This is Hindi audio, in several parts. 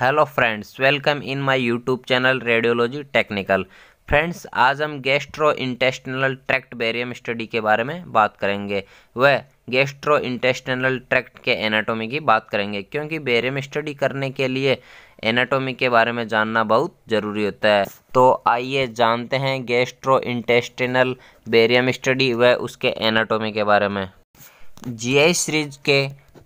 hello friends welcome in my YouTube channel radiology technical friends आज हम gastrointestinal tract barium study के बारे में बात करेंगे वह गेस्ट्रो इंटेस्टनल ट्रैक्ट के एनाटोमी की बात करेंगे क्योंकि बेरियम स्टडी करने के लिए एनाटोमी के बारे में जानना बहुत ज़रूरी होता है तो आइए जानते हैं गेस्ट्रो इंटेस्टिनल बेरियम स्टडी व उसके एनाटोमी के बारे में जी आई सीरीज के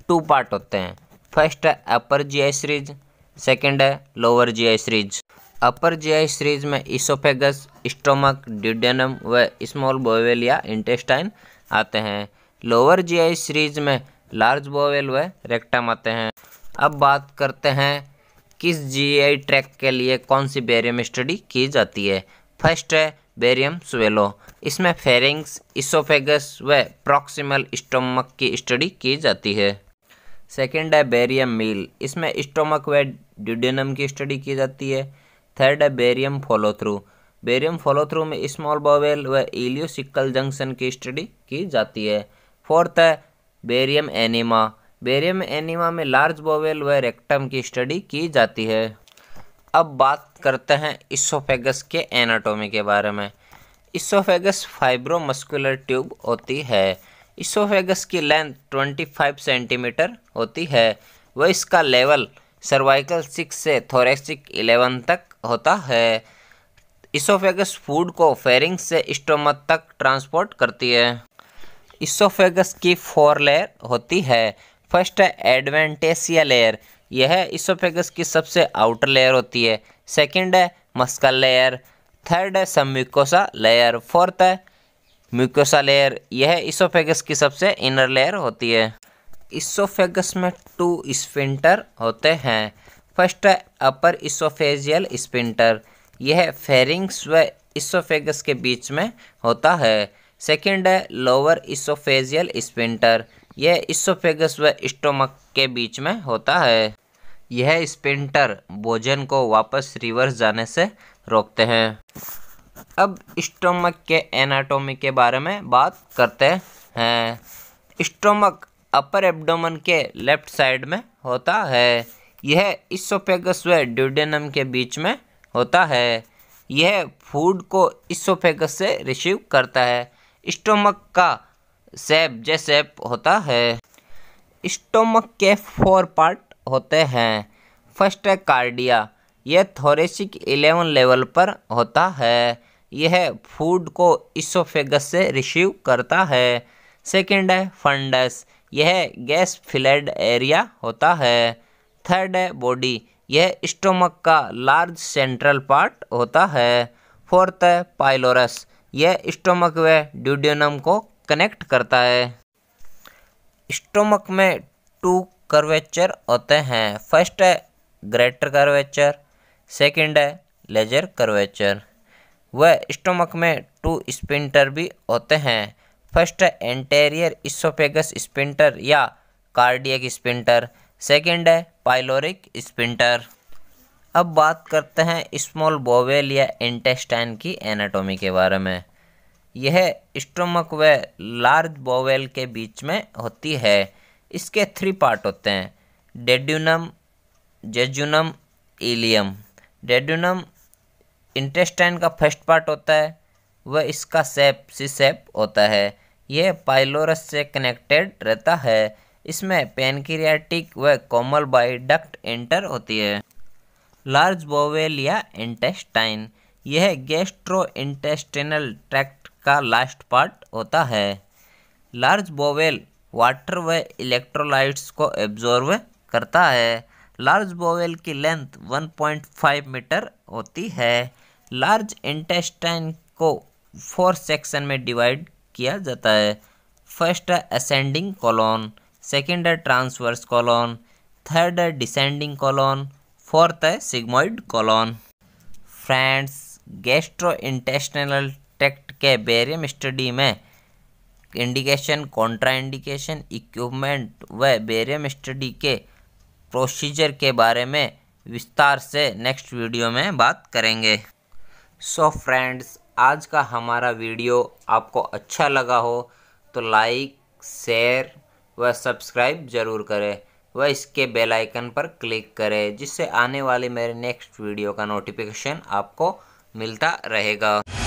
टू पार्ट होते हैं first upper G I series second है lower GI series upper GI series में इसोफेगस स्टोमक ड्यूडेनम व स्मॉल बोवेल या इंटेस्टाइन आते हैं लोअर जीआई सीरीज में लार्ज बोवेल व रेक्टम आते हैं अब बात करते हैं किस जीआई ट्रैक के लिए कौन सी बेरियम स्टडी की जाती है फर्स्ट है बेरियम स्वेलो इसमें फेरिंग्स इसोफेगस व प्रॉक्सिमल स्टोमक की स्टडी की जाती है सेकेंड है बेरियम मील इसमें स्टोमक व ड्यूडेनम की स्टडी की जाती है थर्ड है barium follow through barium follow through में स्मॉल बॉवेल व एलियोसिकल जंक्शन की स्टडी की जाती है फोर्थ है बेरियम एनिमा बेरियम एनिमा में लार्ज बॉवेल व रेक्टम की स्टडी की जाती है अब बात करते हैं इसोफेगस के एनाटोमी के बारे में इसोफेगस फाइब्रोमस्कुलर ट्यूब होती है इसोफेगस की लेंथ 25 सेंटीमीटर होती है व इसका लेवल सर्वाइकल सिक्स से थोरेसिक इलेवन तक होता है इसोफेगस फूड को फेरिंग से स्टोमक तक ट्रांसपोर्ट करती है इसोफेगस की फोर लेयर होती है फर्स्ट है एडवेंटेसिया लेयर यह इसोफेगस की सबसे आउटर लेयर होती है सेकंड है मस्कल लेयर थर्ड है सम्यूकोसा लेयर फोर्थ है म्यूकोसा लेयर यह इसोफेगस की सबसे इनर लेयर होती है इसोफेगस में टू स्पिंटर होते हैं फर्स्ट है अपर इसोफेजियल स्पिंटर यह फेरिंग्स व इसोफेगस के बीच में होता है सेकंड है लोअर इसोफेजियल स्पिंटर यह इसोफेगस व स्टोमक के बीच में होता है यह स्पिंटर भोजन को वापस रिवर्स जाने से रोकते हैं अब स्टोमक के एनाटोमी के बारे में बात करते हैं स्टोमक अपर एब्डोमन के लेफ्ट साइड में होता है यह इसोफेगस व ड्यूडेनम के बीच में होता है यह फूड को इसोफेगस से रिसीव करता है स्टोमक का सेप जैसेप होता है स्टोमक के फोर पार्ट होते हैं फर्स्ट है कार्डिया यह थोरेसिक इलेवन लेवल पर होता है यह फूड को इसोफेगस से रिसीव करता है सेकेंड है फंडस यह गैस फिलेड एरिया होता है थर्ड है बॉडी यह स्टोमक का लार्ज सेंट्रल पार्ट होता है फोर्थ है पाइलोरस यह स्टोमक व ड्यूडियोनम को कनेक्ट करता है स्टोमक में टू कर्वेचर होते हैं फर्स्ट है ग्रेटर कर्वेचर सेकंड है लेजर कर्वेचर व स्टोमक में टू स्पिंटर भी होते हैं फर्स्ट एंटेरियर इसोपेगस स्पिंटर या कार्डियक स्पिंटर सेकेंड है पाइलोरिक स्पिंटर अब बात करते हैं स्मॉल बोवेल या इंटेस्टाइन की एनाटॉमी के बारे में यह स्टोमक व लार्ज बोवेल के बीच में होती है इसके थ्री पार्ट होते हैं duodenum jejunum ileum duodenum intestine का फर्स्ट पार्ट होता है वह इसका सेप सी सेप होता है यह पाइलोरस से कनेक्टेड रहता है इसमें पेनक्रियाटिक व कोमल बाई डक्ट एंटर होती है लार्ज बोवेल या इंटेस्टाइन यह गेस्ट्रो इंटेस्टिनल ट्रैक्ट का लास्ट पार्ट होता है लार्ज बोवेल वाटर व इलेक्ट्रोलाइट्स को एब्जॉर्व करता है लार्ज बोवेल की लेंथ 1.5 मीटर होती है लार्ज इंटेस्टाइन को फोर सेक्शन में डिवाइड किया जाता है फर्स्ट असेंडिंग कॉलोन सेकेंड है ट्रांसवर्स कॉलोन थर्ड है डिसेंडिंग कॉलोन फोर्थ है sigmoid colon friends gastrointestinal tract के बेरियम स्टडी में इंडिकेशन कॉन्ट्रा इंडिकेशन इक्विपमेंट व बेरियम स्टडी के प्रोसीजर के बारे में विस्तार से नेक्स्ट वीडियो में बात करेंगे सो so फ्रेंड्स आज का हमारा वीडियो आपको अच्छा लगा हो तो लाइक शेयर व सब्सक्राइब ज़रूर करें व इसके बेल आइकन पर क्लिक करें जिससे आने वाली मेरे नेक्स्ट वीडियो का नोटिफिकेशन आपको मिलता रहेगा